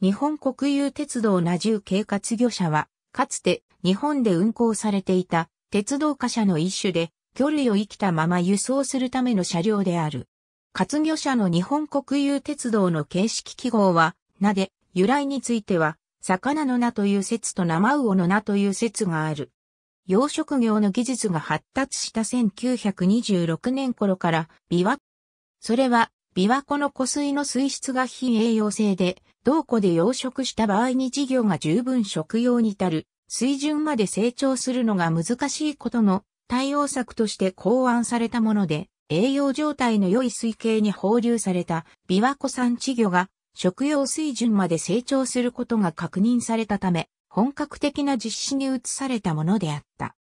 日本国有鉄道な重軽活魚者は、かつて日本で運行されていた鉄道貨車の一種で、魚類を生きたまま輸送するための車両である。活魚車の日本国有鉄道の形式記号は、名で、由来については、魚の名という説と生魚の名という説がある。養殖業の技術が発達した1926年頃から、琵琶。それは、琵琶湖の湖水の水質が非栄養性で、同湖で養殖した場合に事業が十分食用に至る、水準まで成長するのが難しいことの対応策として考案されたもので、栄養状態の良い水系に放流された琵琶湖産稚魚が食用水準まで成長することが確認されたため、本格的な実施に移されたものであった。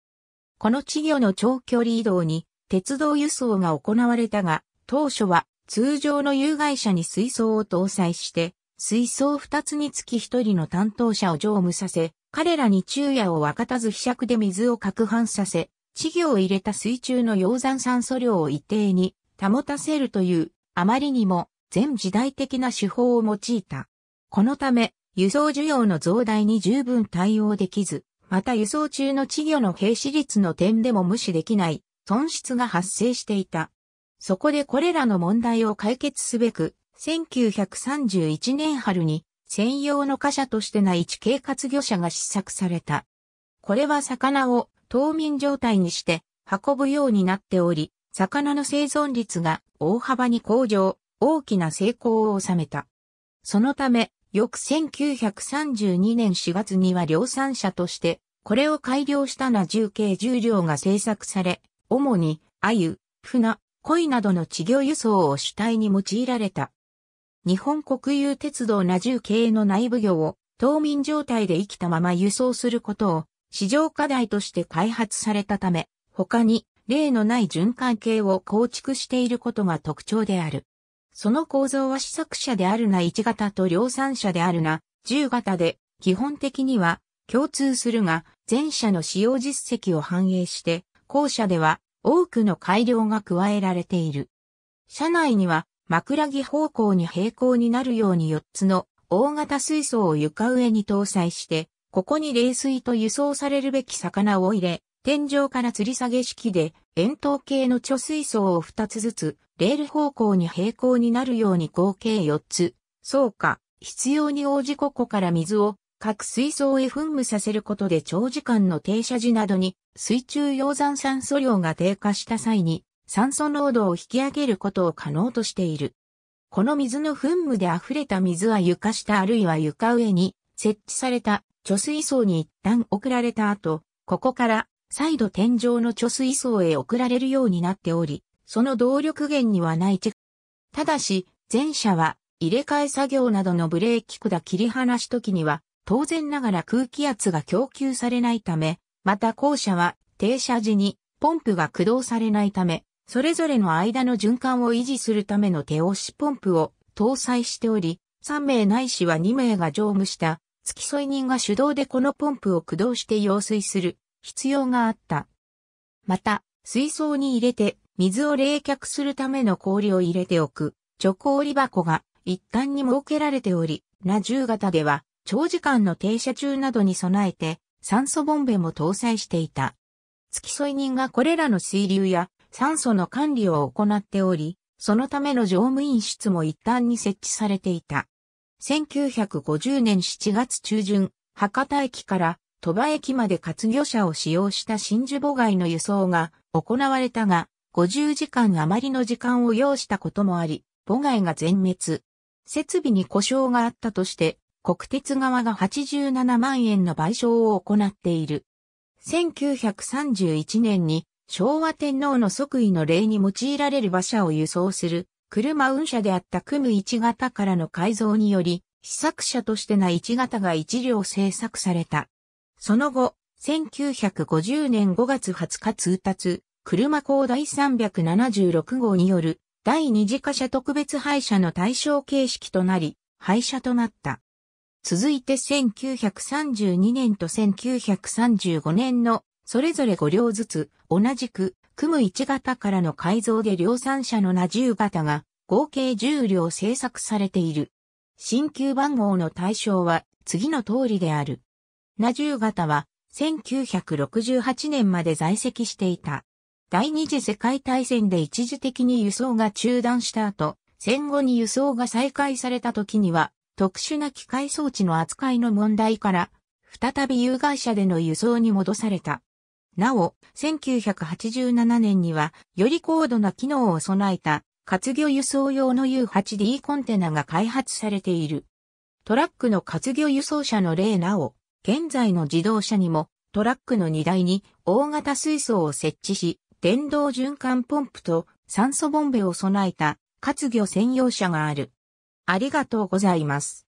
この稚魚の長距離移動に鉄道輸送が行われたが、当初は通常の有害者に水槽を搭載して、水槽二つにつき一人の担当者を乗務させ、彼らに昼夜を分かたず飛尺で水を攪拌させ、稚魚を入れた水中の溶山酸素量を一定に保たせるという、あまりにも全時代的な手法を用いた。このため、輸送需要の増大に十分対応できず、また輸送中の稚魚の兵士率の点でも無視できない損失が発生していた。そこでこれらの問題を解決すべく、1931年春に専用の貨車としてない地形活魚車が試作された。これは魚を冬眠状態にして運ぶようになっており、魚の生存率が大幅に向上、大きな成功を収めた。そのため、翌1932年4月には量産車として、これを改良したな重計重量が製作され、主に、鮎、船、鯉などの稚魚輸送を主体に用いられた。日本国有鉄道な重系の内部魚を冬眠状態で生きたまま輸送することを市場課題として開発されたため、他に例のない循環系を構築していることが特徴である。その構造は試作車であるな1型と量産車であるな10型で基本的には共通するが前者の使用実績を反映して後者では多くの改良が加えられている。車内には枕木方向に平行になるように4つの大型水槽を床上に搭載して、ここに冷水と輸送されるべき魚を入れ、天井から吊り下げ式で円筒形の貯水槽を2つずつ、レール方向に平行になるように合計4つ、そうか、必要に応じここから水を各水槽へ噴霧させることで長時間の停車時などに水中溶山酸素量が低下した際に酸素濃度を引き上げることを可能としている。この水の噴霧で溢れた水は床下あるいは床上に設置された貯水槽に一旦送られた後、ここから再度天井の貯水槽へ送られるようになっており、その動力源にはないただし、前者は入れ替え作業などのブレーキ管切り離し時には当然ながら空気圧が供給されないため、また校舎は停車時にポンプが駆動されないため、それぞれの間の循環を維持するための手押しポンプを搭載しており、3名ないしは2名が乗務した付き添い人が手動でこのポンプを駆動して用水する必要があった。また、水槽に入れて水を冷却するための氷を入れておく、貯氷箱が一旦に設けられており、な10型では長時間の停車中などに備えて酸素ボンベも搭載していた。付き添い人がこれらの水流や酸素の管理を行っており、そのための乗務員室も一旦に設置されていた。1950年7月中旬、博多駅から鳥羽駅まで活魚車を使用した真珠母街の輸送が行われたが、50時間余りの時間を要したこともあり、母街が全滅。設備に故障があったとして、国鉄側が87万円の賠償を行っている。1931年に昭和天皇の即位の礼に用いられる馬車を輸送する車運車であった組1型からの改造により、試作車としてない1型が1両製作された。その後、1950年5月20日通達、車高第376号による第二次貨車特別廃車の対象形式となり、廃車となった。続いて1932年と1935年のそれぞれ5両ずつ同じく組む1型からの改造で量産車のュ0型が合計10両製作されている。新旧番号の対象は次の通りである。ュ0型は1968年まで在籍していた。第二次世界大戦で一時的に輸送が中断した後、戦後に輸送が再開された時には特殊な機械装置の扱いの問題から、再び有害者での輸送に戻された。なお、1987年には、より高度な機能を備えた、活魚輸送用の U8D コンテナが開発されている。トラックの活魚輸送車の例なお、現在の自動車にも、トラックの荷台に大型水槽を設置し、電動循環ポンプと酸素ボンベを備えた活魚専用車がある。ありがとうございます。